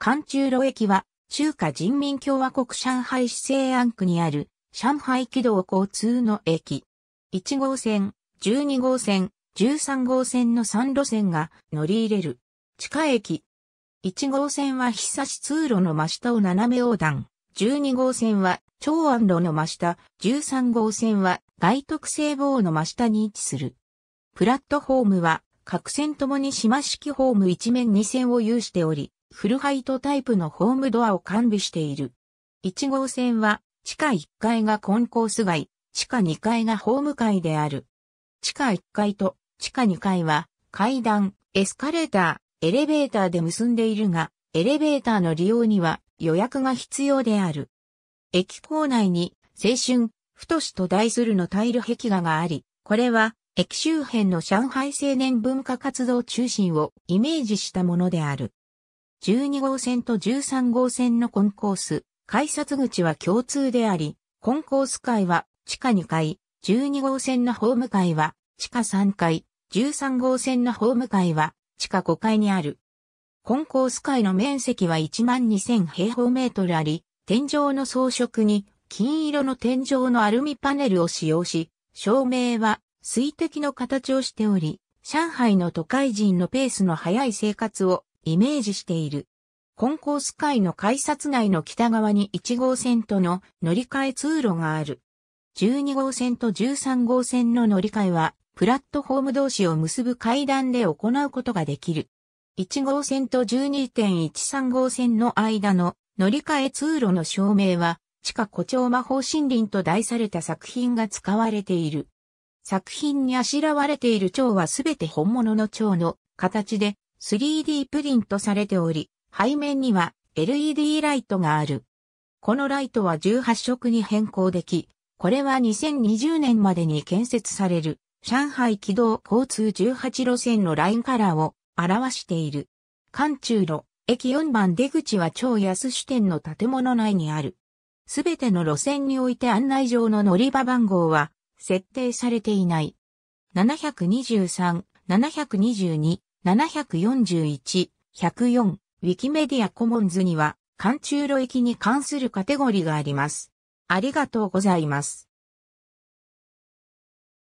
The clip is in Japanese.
関中路駅は、中華人民共和国上海市西安区にある、上海軌道交通の駅。1号線、12号線、13号線の3路線が乗り入れる。地下駅。1号線は日差し通路の真下を斜め横断。12号線は長安路の真下。13号線は外徳西坊の真下に位置する。プラットホームは各線ともに島式ホーム一面2線を有しており、フルハイトタイプのホームドアを完備している。1号線は、地下1階がコンコース街、地下2階がホーム街である。地下1階と地下2階は、階段、エスカレーター、エレベーターで結んでいるが、エレベーターの利用には予約が必要である。駅構内に、青春、太しと題するのタイル壁画があり、これは、駅周辺の上海青年文化活動中心をイメージしたものである。12号線と13号線のコンコース、改札口は共通であり、コンコース階は地下2階、12号線のホーム階は地下3階、13号線のホーム階は地下5階にある。コンコース階の面積は12,000平方メートルあり、天井の装飾に金色の天井のアルミパネルを使用し、照明は水滴の形をしており、上海の都会人のペースの速い生活をイメージしている。コンコース街の改札内の北側に1号線との乗り換え通路がある。12号線と13号線の乗り換えは、プラットフォーム同士を結ぶ階段で行うことができる。1号線と12.13号線の間の乗り換え通路の照明は、地下誇張魔法森林と題された作品が使われている。作品にあしらわれている蝶はすべて本物の蝶の形で、3D プリントされており、背面には LED ライトがある。このライトは18色に変更でき、これは2020年までに建設される上海軌道交通18路線のラインカラーを表している。関中路、駅4番出口は超安支店の建物内にある。すべての路線において案内上の乗り場番号は設定されていない。723、722、741、104、ウィキメディアコモンズには、関中路域に関するカテゴリーがあります。ありがとうございます。